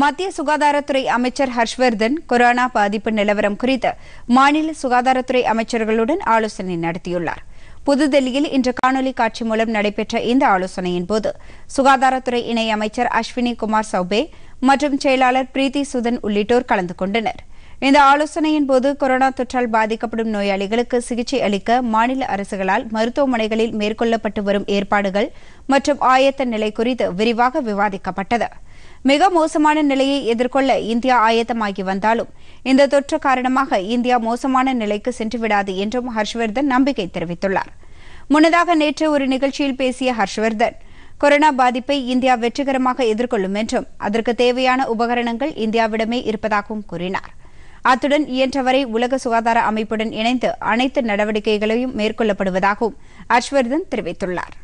மத்திய சுகாதாரத்துறை அமைச்சர் ஹர்ஷ்வர்தன் கொரோனா பாதிப்பு நிலவரம் குறித்து மாநில சுகாதாரத்துறை அமைச்சர்களுடன் ஆலோசனை நடத்தியுள்ளார் புதுதில்லியில் இன்று காணொலி காட்சி மூலம் நடைபெற்ற இந்த ஆலோசனையின் போது சுகாதாரத்துறை இணை அமைச்சர் அஸ்வினி குமார் சௌபே மற்றும் செயலாளர் பிரீத்தி சுதன் உள்ளிட்டோர் கலந்து கொண்டனர் இந்த ஆலோசனையின் போது கொரோனா தொற்றால் பாதிக்கப்படும் நோயாளிகளுக்கு சிகிச்சை அளிக்க மாநில அரசுகளால் மருத்துவமனைகளில் மேற்கொள்ளப்பட்டு வரும் ஏற்பாடுகள் மற்றும் ஆயத்த நிலை குறித்து விரிவாக விவாதிக்கப்பட்டது மிக மோசமான நிலையை எதிர்கொள்ள இந்தியா ஆயத்தமாகி வந்தாலும் இந்த தொற்று காரணமாக இந்தியா மோசமான நிலைக்கு சென்றுவிடாது என்றும் ஹர்ஷ்வர்தன் நம்பிக்கை தெரிவித்துள்ளார் முன்னதாக நேற்று ஒரு நிகழ்ச்சியில் பேசிய ஹர்ஷ்வர்தன் கொரோனா பாதிப்பை இந்தியா வெற்றிகரமாக எதிர்கொள்ளும் என்றும் அதற்கு தேவையான உபகரணங்கள் இந்தியாவிடமே இருப்பதாகவும் கூறினார் அத்துடன் இயன்றவரை உலக சுகாதார அமைப்புடன் இணைந்து அனைத்து நடவடிக்கைகளையும் மேற்கொள்ளப்படுவதாகவும் ஹர்ஷ்வர்தன் தெரிவித்துள்ளார்